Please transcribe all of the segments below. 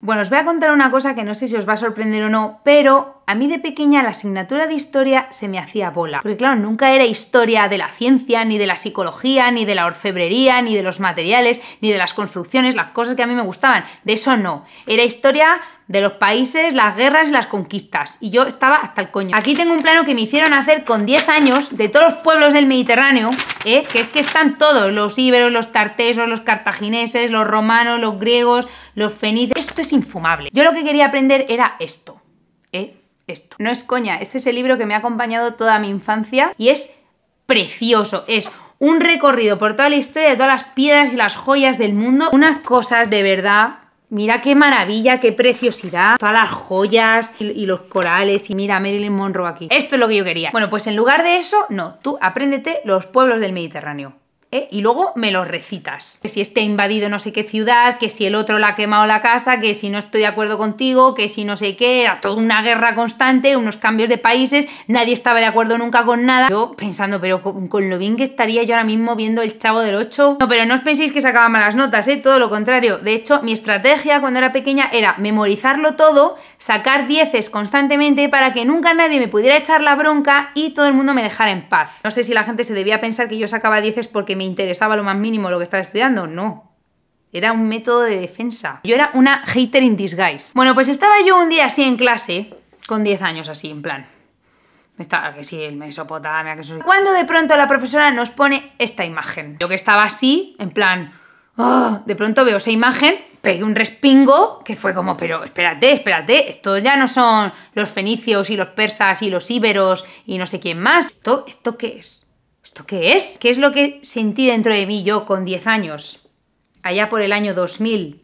Bueno, os voy a contar una cosa que no sé si os va a sorprender o no, pero a mí de pequeña la asignatura de historia se me hacía bola. Porque claro, nunca era historia de la ciencia, ni de la psicología, ni de la orfebrería, ni de los materiales, ni de las construcciones, las cosas que a mí me gustaban. De eso no. Era historia de los países, las guerras y las conquistas. Y yo estaba hasta el coño. Aquí tengo un plano que me hicieron hacer con 10 años de todos los pueblos del Mediterráneo, ¿eh? que es que están todos, los íberos, los tartesos, los cartagineses, los romanos, los griegos, los fenicios. Esto es infumable. Yo lo que quería aprender era esto. ¿eh? esto. No es coña, este es el libro que me ha acompañado toda mi infancia y es precioso, es un recorrido por toda la historia de todas las piedras y las joyas del mundo, unas cosas de verdad Mira qué maravilla, qué preciosidad, todas las joyas y, los corales y mira Marilyn Monroe aquí. Esto es lo que yo quería. Bueno, pues en lugar de eso, no, tú apréndete los pueblos del Mediterráneo. ¿eh? y luego me lo recitas. Que si ha invadido no sé qué ciudad, que si el otro la ha quemado la casa, que si no estoy de acuerdo contigo, que si no sé qué, era toda una guerra constante, unos cambios de países, nadie estaba de acuerdo nunca con nada. Yo pensando, pero con, lo bien que estaría yo ahora mismo viendo el chavo del 8. No, pero no os penséis que sacaba malas notas, ¿eh? todo lo contrario. De hecho, mi estrategia cuando era pequeña era memorizarlo todo, sacar dieces constantemente para que nunca nadie me pudiera echar la bronca y todo el mundo me dejara en paz. No sé si la gente se debía pensar que yo sacaba dieces porque me interesaba lo más mínimo lo que estaba estudiando, no. Era un método de defensa. Yo era una hater in disguise. Bueno, pues estaba yo un día así en clase, con 10 años así, en plan. Estaba que sí, el Mesopotamia, que Cuando de pronto la profesora nos pone esta imagen. Yo que estaba así, en plan. Ah", de pronto veo esa imagen, pegué un respingo que fue como, pero espérate, espérate, esto ya no son los fenicios y los persas y los íberos y no sé quién más. ¿Esto, esto qué es? ¿Esto qué es? ¿Qué es lo que sentí dentro de mí yo con 10 años? Allá por el año 2000.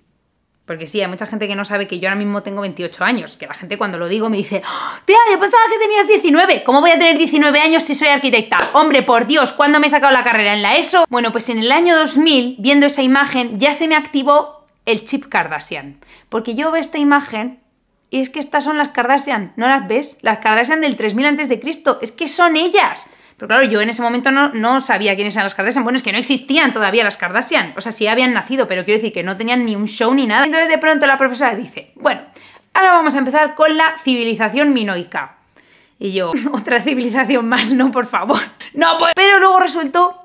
Porque sí, hay mucha gente que no sabe que yo ahora mismo tengo 28 años, que la gente cuando lo digo me dice, ¡te ¡Ah! tía, yo pensaba que tenías 19, ¿cómo voy a tener 19 años si soy arquitecta? Hombre, por Dios, ¿cuándo me he sacado la carrera en la ESO? Bueno, pues en el año 2000, viendo esa imagen, ya se me activó el chip Kardashian. Porque yo veo esta imagen y es que estas son las Kardashian, ¿no las ves? Las Kardashian del 3000 a.C., es que son ellas. Pero claro, yo en ese momento no, no sabía quiénes eran las Kardashian. Bueno, es que no existían todavía las Kardashian. O sea, sí habían nacido, pero quiero decir que no tenían ni un show ni nada. Entonces de pronto la profesora dice, bueno, ahora vamos a empezar con la civilización minoica. Y yo, otra civilización más, no, por favor. No, pues... Pero luego resultó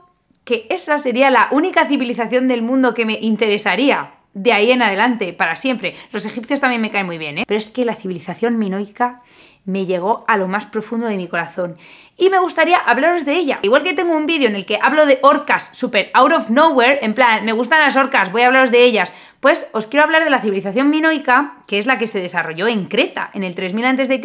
que esa sería la única civilización del mundo que me interesaría de ahí en adelante, para siempre. Los egipcios también me caen muy bien, ¿eh? Pero es que la civilización minoica me llegó a lo más profundo de mi corazón y me gustaría hablaros de ella. Igual que tengo un vídeo en el que hablo de orcas super out of nowhere, en plan, me gustan las orcas, voy a hablaros de ellas, pues os quiero hablar de la civilización minoica, que es la que se desarrolló en Creta en el 3000 a.C.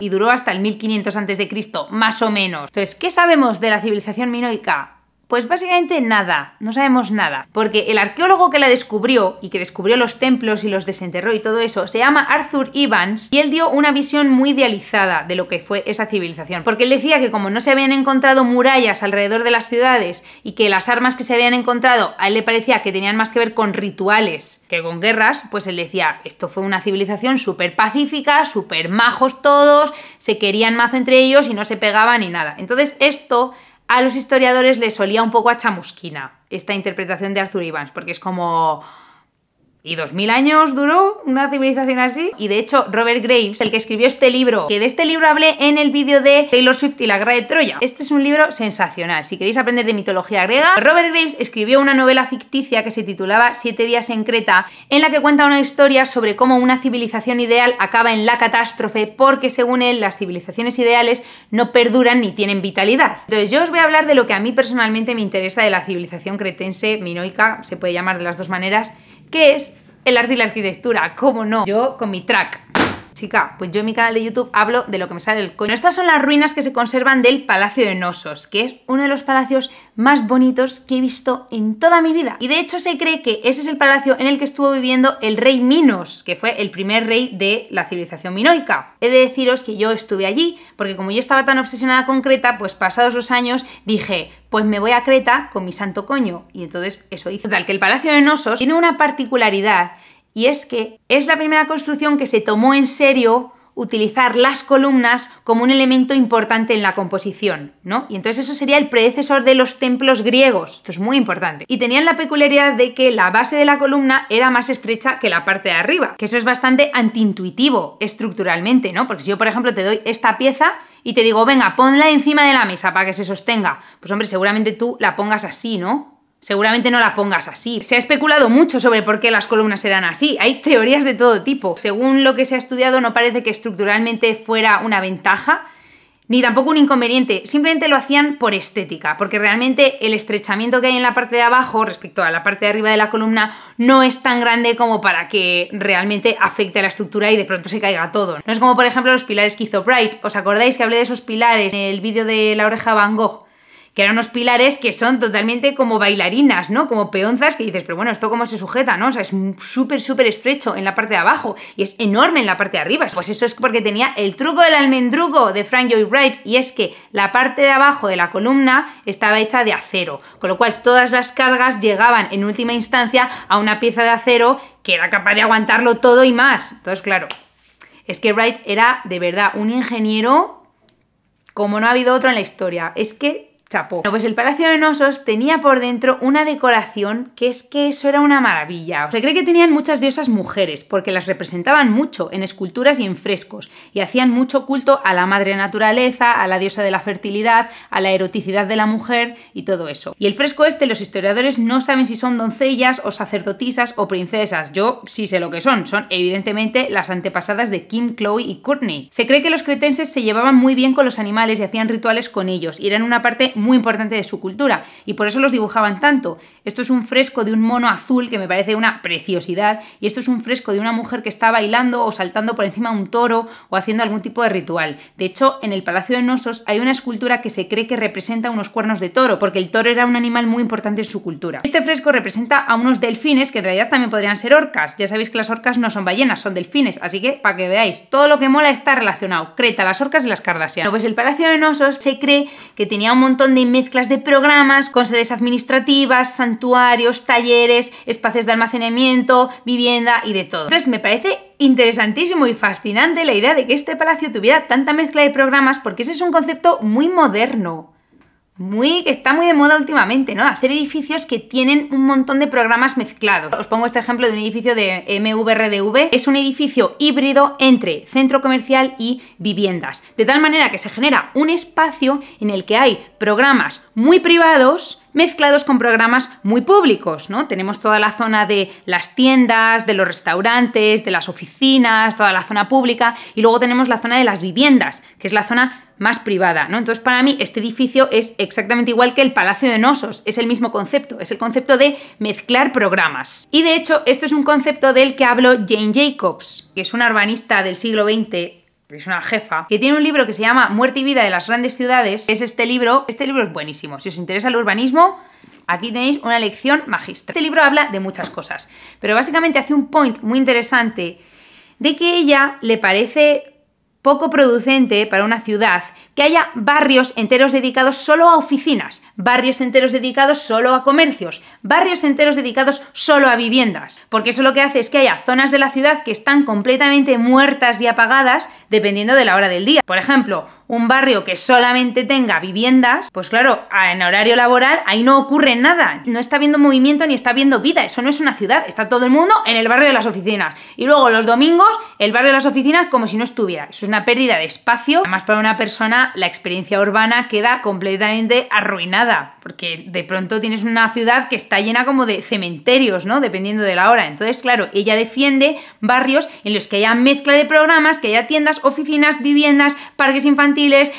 y duró hasta el 1500 a.C., más o menos. Entonces, ¿qué sabemos de la civilización minoica? Pues básicamente nada, no sabemos nada, porque el arqueólogo que la descubrió y que descubrió los templos y los desenterró y todo eso se llama Arthur Evans y él dio una visión muy idealizada de lo que fue esa civilización, porque él decía que como no se habían encontrado murallas alrededor de las ciudades y que las armas que se habían encontrado a él le parecía que tenían más que ver con rituales que con guerras, pues él decía, esto fue una civilización súper pacífica, súper majos todos, se querían mazo entre ellos y no se pegaban ni nada. Entonces esto a los historiadores les solía un poco a chamusquina esta interpretación de Arthur Evans, porque es como, y 2000 años duró una civilización así. Y de hecho, Robert Graves, el que escribió este libro, que de este libro hablé en el vídeo de Taylor Swift y la guerra de Troya. Este es un libro sensacional. Si queréis aprender de mitología griega, Robert Graves escribió una novela ficticia que se titulaba Siete días en Creta, en la que cuenta una historia sobre cómo una civilización ideal acaba en la catástrofe porque, según él, las civilizaciones ideales no perduran ni tienen vitalidad. Entonces, yo os voy a hablar de lo que a mí personalmente me interesa de la civilización cretense, minoica, se puede llamar de las dos maneras, que es el arte y la arquitectura, cómo no, yo con mi track. Chica, pues yo en mi canal de YouTube hablo de lo que me sale el coño. Estas son las ruinas que se conservan del Palacio de Nosos, que es uno de los palacios más bonitos que he visto en toda mi vida. Y de hecho se cree que ese es el palacio en el que estuvo viviendo el rey Minos, que fue el primer rey de la civilización minoica. He de deciros que yo estuve allí, porque como yo estaba tan obsesionada con Creta, pues pasados los años dije, pues me voy a Creta con mi santo coño. Y entonces eso hice. Total, que el Palacio de Nosos tiene una particularidad y es que es la primera construcción que se tomó en serio utilizar las columnas como un elemento importante en la composición, ¿no? Y entonces eso sería el predecesor de los templos griegos, esto es muy importante. Y tenían la peculiaridad de que la base de la columna era más estrecha que la parte de arriba, que eso es bastante antiintuitivo estructuralmente, ¿no? Porque si yo, por ejemplo, te doy esta pieza y te digo, venga, ponla encima de la mesa para que se sostenga, pues hombre, seguramente tú la pongas así, ¿no? Seguramente no la pongas así. Se ha especulado mucho sobre por qué las columnas eran así. Hay teorías de todo tipo. Según lo que se ha estudiado, no parece que estructuralmente fuera una ventaja, ni tampoco un inconveniente, simplemente lo hacían por estética, porque realmente el estrechamiento que hay en la parte de abajo respecto a la parte de arriba de la columna no es tan grande como para que realmente afecte a la estructura y de pronto se caiga todo. No es como por ejemplo los pilares que hizo Bright, ¿os acordáis que hablé de esos pilares en el vídeo de la oreja Van Gogh? que eran unos pilares que son totalmente como bailarinas, ¿no? Como peonzas que dices, pero bueno, ¿esto cómo se sujeta, no? O sea, es súper, súper estrecho en la parte de abajo y es enorme en la parte de arriba. Pues eso es porque tenía el truco del almendruco de Frank Joy Wright y es que la parte de abajo de la columna estaba hecha de acero, con lo cual todas las cargas llegaban en última instancia a una pieza de acero que era capaz de aguantarlo todo y más. Entonces, claro, es que Wright era de verdad un ingeniero como no ha habido otro en la historia. Es que Chapo. pues el Palacio de Nosos tenía por dentro una decoración que es que eso era una maravilla. Se cree que tenían muchas diosas mujeres, porque las representaban mucho en esculturas y en frescos, y hacían mucho culto a la madre naturaleza, a la diosa de la fertilidad, a la eroticidad de la mujer y todo eso. Y el fresco este, los historiadores no saben si son doncellas o sacerdotisas o princesas. Yo sí sé lo que son. Son evidentemente las antepasadas de Kim, Chloe y Courtney. Se cree que los cretenses se llevaban muy bien con los animales y hacían rituales con ellos, y eran una parte muy importante de su cultura y por eso los dibujaban tanto. Esto es un fresco de un mono azul que me parece una preciosidad y esto es un fresco de una mujer que está bailando o saltando por encima de un toro o haciendo algún tipo de ritual. De hecho, en el Palacio de Nosos hay una escultura que se cree que representa unos cuernos de toro porque el toro era un animal muy importante en su cultura. Este fresco representa a unos delfines que en realidad también podrían ser orcas. Ya sabéis que las orcas no son ballenas, son delfines, así que para que veáis, todo lo que mola está relacionado. Creta, las orcas y las Kardashian. pues el Palacio de Nosos se cree que tenía un montón de mezclas de programas con sedes administrativas, santuarios, talleres, espacios de almacenamiento, vivienda y de todo. Entonces me parece interesantísimo y fascinante la idea de que este palacio tuviera tanta mezcla de programas porque ese es un concepto muy moderno muy, que está muy de moda últimamente, ¿no? Hacer edificios que tienen un montón de programas mezclados. Os pongo este ejemplo de un edificio de MVRDV. Es un edificio híbrido entre centro comercial y viviendas. De tal manera que se genera un espacio en el que hay programas muy privados mezclados con programas muy públicos, ¿no? Tenemos toda la zona de las tiendas, de los restaurantes, de las oficinas, toda la zona pública y luego tenemos la zona de las viviendas, que es la zona más privada, ¿no? Entonces, para mí, este edificio es exactamente igual que el Palacio de Nosos, es el mismo concepto, es el concepto de mezclar programas. Y de hecho, esto es un concepto del que habló Jane Jacobs, que es una urbanista del siglo XX es una jefa, que tiene un libro que se llama Muerte y Vida de las Grandes Ciudades. Es este libro. Este libro es buenísimo. Si os interesa el urbanismo, aquí tenéis una lección magistral. Este libro habla de muchas cosas, pero básicamente hace un point muy interesante de que ella le parece poco producente para una ciudad que haya barrios enteros dedicados solo a oficinas, barrios enteros dedicados solo a comercios, barrios enteros dedicados solo a viviendas, porque eso lo que hace es que haya zonas de la ciudad que están completamente muertas y apagadas dependiendo de la hora del día. Por ejemplo, un barrio que solamente tenga viviendas, pues claro, en horario laboral ahí no ocurre nada. No está viendo movimiento ni está viendo vida. Eso no es una ciudad. Está todo el mundo en el barrio de las oficinas. Y luego los domingos, el barrio de las oficinas como si no estuviera. Eso es una pérdida de espacio. Además, para una persona, la experiencia urbana queda completamente arruinada. Porque de pronto tienes una ciudad que está llena como de cementerios, ¿no? Dependiendo de la hora. Entonces, claro, ella defiende barrios en los que haya mezcla de programas, que haya tiendas, oficinas, viviendas, parques infantiles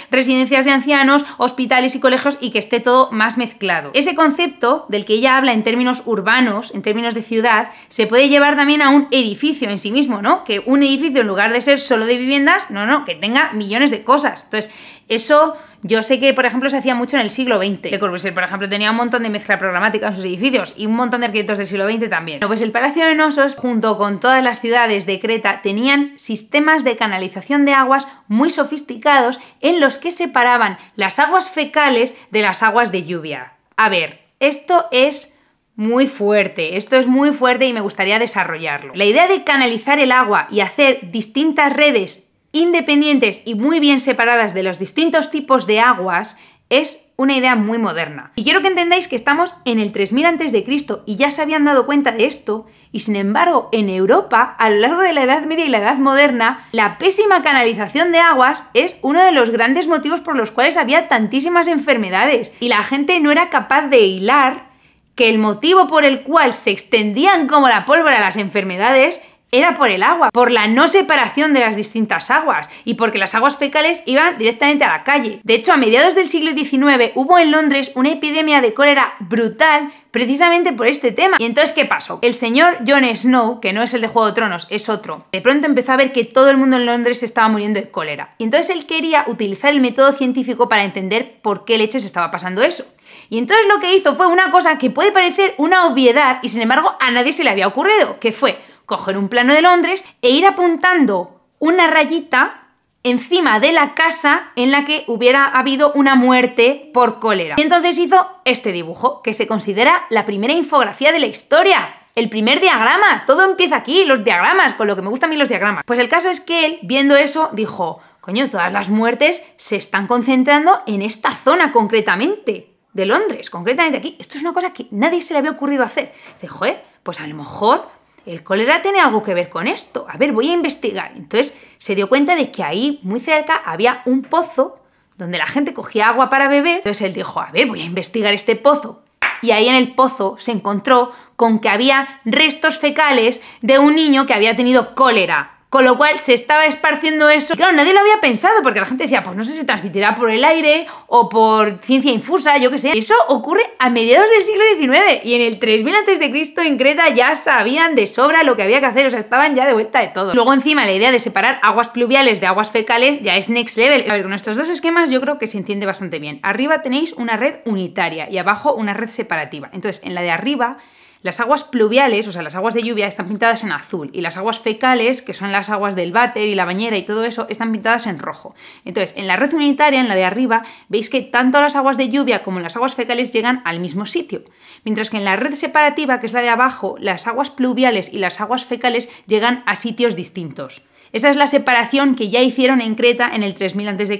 residencias de ancianos, hospitales y colegios y que esté todo más mezclado. Ese concepto del que ella habla en términos urbanos, en términos de ciudad, se puede llevar también a un edificio en sí mismo, ¿no? Que un edificio en lugar de ser solo de viviendas, no, no, que tenga millones de cosas. Entonces, eso yo sé que, por ejemplo, se hacía mucho en el siglo XX. Le por ejemplo, tenía un montón de mezcla programática en sus edificios y un montón de arquitectos del siglo XX también. pues el Palacio de Nosos, junto con todas las ciudades de Creta, tenían sistemas de canalización de aguas muy sofisticados en los que separaban las aguas fecales de las aguas de lluvia. A ver, esto es muy fuerte. Esto es muy fuerte y me gustaría desarrollarlo. La idea de canalizar el agua y hacer distintas redes independientes y muy bien separadas de los distintos tipos de aguas es una idea muy moderna. Y quiero que entendáis que estamos en el 3000 a.C. y ya se habían dado cuenta de esto, y sin embargo, en Europa, a lo largo de la Edad Media y la Edad Moderna, la pésima canalización de aguas es uno de los grandes motivos por los cuales había tantísimas enfermedades, y la gente no era capaz de hilar que el motivo por el cual se extendían como la pólvora las enfermedades era por el agua, por la no separación de las distintas aguas y porque las aguas fecales iban directamente a la calle. De hecho, a mediados del siglo XIX hubo en Londres una epidemia de cólera brutal precisamente por este tema. Y entonces, ¿qué pasó? El señor John Snow, que no es el de Juego de Tronos, es otro, de pronto empezó a ver que todo el mundo en Londres estaba muriendo de cólera. Y entonces él quería utilizar el método científico para entender por qué leches estaba pasando eso. Y entonces lo que hizo fue una cosa que puede parecer una obviedad y sin embargo a nadie se le había ocurrido, que fue coger un plano de Londres e ir apuntando una rayita encima de la casa en la que hubiera habido una muerte por cólera. Y entonces hizo este dibujo, que se considera la primera infografía de la historia. El primer diagrama, todo empieza aquí, los diagramas, con lo que me gustan a mí los diagramas. Pues el caso es que él, viendo eso, dijo, coño, todas las muertes se están concentrando en esta zona concretamente, de Londres, concretamente aquí. Esto es una cosa que nadie se le había ocurrido hacer. Dice, joder, pues a lo mejor el cólera tiene algo que ver con esto. A ver, voy a investigar. Entonces se dio cuenta de que ahí, muy cerca, había un pozo donde la gente cogía agua para beber. Entonces él dijo, a ver, voy a investigar este pozo. Y ahí en el pozo se encontró con que había restos fecales de un niño que había tenido cólera. Con lo cual se estaba esparciendo eso. claro, nadie lo había pensado porque la gente decía, pues no sé, se transmitirá por el aire o por ciencia infusa, yo qué sé. Eso ocurre a mediados del siglo XIX y en el 3000 a.C. en Creta ya sabían de sobra lo que había que hacer, o sea, estaban ya de vuelta de todo. Luego encima la idea de separar aguas pluviales de aguas fecales ya es next level. A ver, con estos dos esquemas yo creo que se entiende bastante bien. Arriba tenéis una red unitaria y abajo una red separativa. Entonces, en la de arriba las aguas pluviales, o sea, las aguas de lluvia, están pintadas en azul y las aguas fecales, que son las aguas del váter y la bañera y todo eso, están pintadas en rojo. Entonces, en la red unitaria, en la de arriba, veis que tanto las aguas de lluvia como las aguas fecales llegan al mismo sitio, mientras que en la red separativa, que es la de abajo, las aguas pluviales y las aguas fecales llegan a sitios distintos. Esa es la separación que ya hicieron en Creta en el 3000 a.C.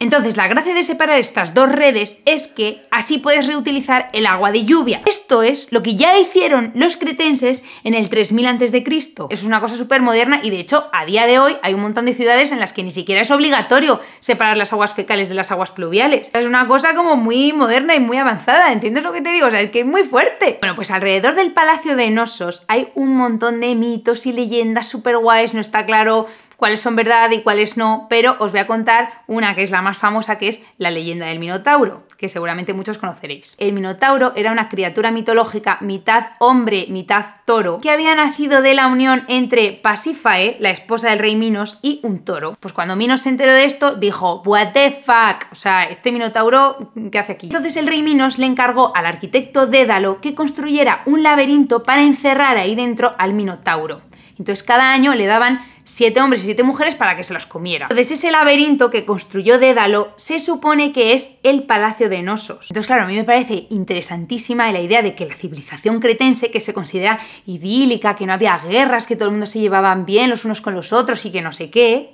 Entonces, la gracia de separar estas dos redes es que así puedes reutilizar el agua de lluvia. Esto es lo que ya hicieron los cretenses en el 3000 a.C. Es una cosa súper moderna y de hecho, a día de hoy hay un montón de ciudades en las que ni siquiera es obligatorio separar las aguas fecales de las aguas pluviales. Es una cosa como muy moderna y muy avanzada, ¿entiendes lo que te digo? O sea, es que es muy fuerte. Bueno, pues alrededor del palacio de Enosos hay un montón de mitos y leyendas súper guays, no está claro cuáles son verdad y cuáles no, pero os voy a contar una que es la más famosa, que es la leyenda del Minotauro, que seguramente muchos conoceréis. El Minotauro era una criatura mitológica mitad hombre, mitad toro, que había nacido de la unión entre Pasifae, la esposa del rey Minos, y un toro. Pues cuando Minos se enteró de esto, dijo, what the fuck, o sea, este Minotauro, ¿qué hace aquí? Entonces el rey Minos le encargó al arquitecto Dédalo que construyera un laberinto para encerrar ahí dentro al Minotauro. Entonces cada año le daban siete hombres y siete mujeres para que se los comiera. Entonces ese laberinto que construyó Dédalo se supone que es el Palacio de Nosos. Entonces claro, a mí me parece interesantísima la idea de que la civilización cretense, que se considera idílica, que no había guerras, que todo el mundo se llevaban bien los unos con los otros y que no sé qué,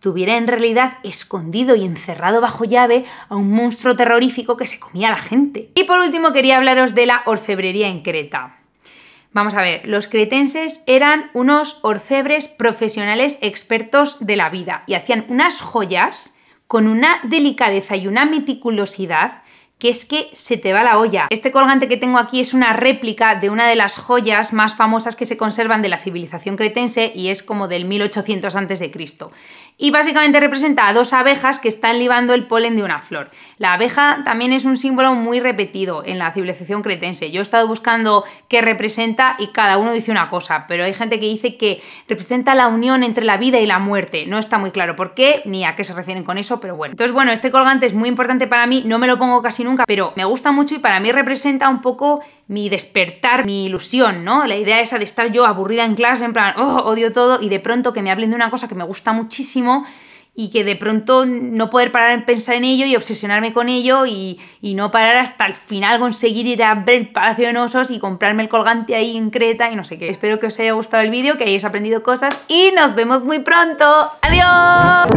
tuviera en realidad escondido y encerrado bajo llave a un monstruo terrorífico que se comía a la gente. Y por último quería hablaros de la orfebrería en Creta. Vamos a ver, los cretenses eran unos orfebres profesionales expertos de la vida y hacían unas joyas con una delicadeza y una meticulosidad que es que se te va la olla. Este colgante que tengo aquí es una réplica de una de las joyas más famosas que se conservan de la civilización cretense y es como del 1800 a.C y básicamente representa a dos abejas que están libando el polen de una flor. La abeja también es un símbolo muy repetido en la civilización cretense. Yo he estado buscando qué representa y cada uno dice una cosa, pero hay gente que dice que representa la unión entre la vida y la muerte. No está muy claro por qué ni a qué se refieren con eso, pero bueno. Entonces, bueno, este colgante es muy importante para mí, no me lo pongo casi nunca, pero me gusta mucho y para mí representa un poco mi despertar, mi ilusión, ¿no? La idea esa de estar yo aburrida en clase, en plan, oh, odio todo, y de pronto que me hablen de una cosa que me gusta muchísimo y que de pronto no poder parar en pensar en ello y obsesionarme con ello y, no parar hasta el final conseguir ir a ver el Palacio de Osos y comprarme el colgante ahí en Creta y no sé qué. Espero que os haya gustado el vídeo, que hayáis aprendido cosas y nos vemos muy pronto. ¡Adiós!